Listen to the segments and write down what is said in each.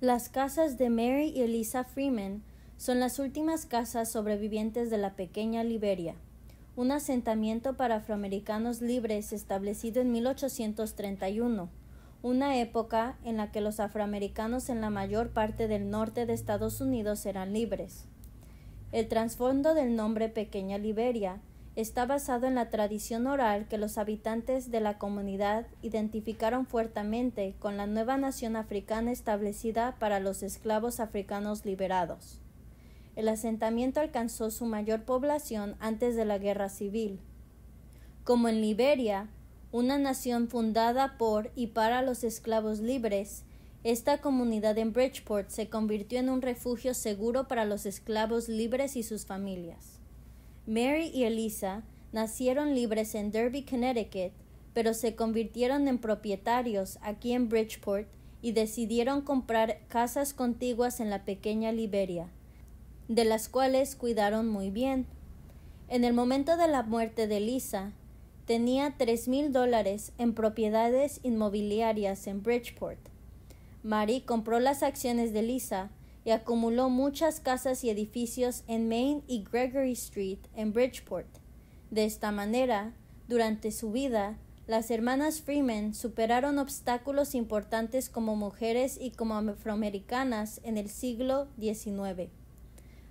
Las casas de Mary y Elisa Freeman son las últimas casas sobrevivientes de la pequeña Liberia, un asentamiento para afroamericanos libres establecido en 1831, una época en la que los afroamericanos en la mayor parte del norte de Estados Unidos eran libres. El trasfondo del nombre Pequeña Liberia está basado en la tradición oral que los habitantes de la comunidad identificaron fuertemente con la nueva nación africana establecida para los esclavos africanos liberados. El asentamiento alcanzó su mayor población antes de la guerra civil. Como en Liberia, una nación fundada por y para los esclavos libres, esta comunidad en Bridgeport se convirtió en un refugio seguro para los esclavos libres y sus familias. Mary y Elisa nacieron libres en Derby, Connecticut, pero se convirtieron en propietarios aquí en Bridgeport y decidieron comprar casas contiguas en la pequeña Liberia, de las cuales cuidaron muy bien. En el momento de la muerte de Elisa, tenía tres mil dólares en propiedades inmobiliarias en Bridgeport. Mary compró las acciones de Lisa y acumuló muchas casas y edificios en Main y Gregory Street en Bridgeport. De esta manera, durante su vida, las hermanas Freeman superaron obstáculos importantes como mujeres y como afroamericanas en el siglo XIX.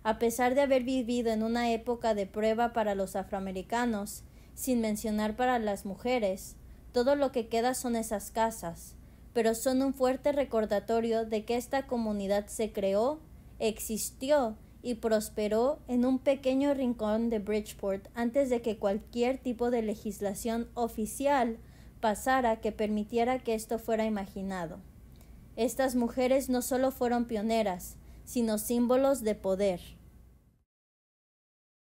A pesar de haber vivido en una época de prueba para los afroamericanos, sin mencionar para las mujeres, todo lo que queda son esas casas, pero son un fuerte recordatorio de que esta comunidad se creó, existió y prosperó en un pequeño rincón de Bridgeport antes de que cualquier tipo de legislación oficial pasara que permitiera que esto fuera imaginado. Estas mujeres no solo fueron pioneras, sino símbolos de poder.